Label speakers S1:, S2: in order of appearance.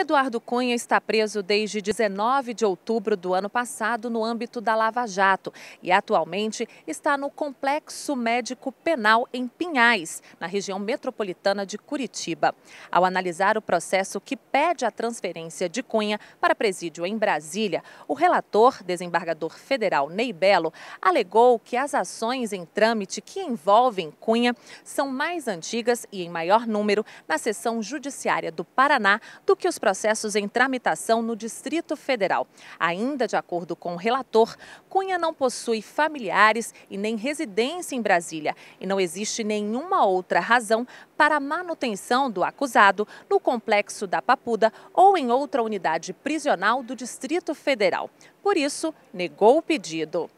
S1: Eduardo Cunha está preso
S2: desde 19 de outubro do ano passado no âmbito da Lava Jato e atualmente está no Complexo Médico Penal em Pinhais, na região metropolitana de Curitiba. Ao analisar o processo que pede a transferência de Cunha para presídio em Brasília, o relator, desembargador federal Ney Belo, alegou que as ações em trâmite que envolvem Cunha são mais antigas e em maior número na seção judiciária do Paraná do que os processos processos em tramitação no Distrito Federal. Ainda de acordo com o relator, Cunha não possui familiares e nem residência em Brasília e não existe nenhuma outra razão para a manutenção do acusado no complexo da Papuda ou em outra unidade prisional do Distrito Federal. Por isso, negou o pedido.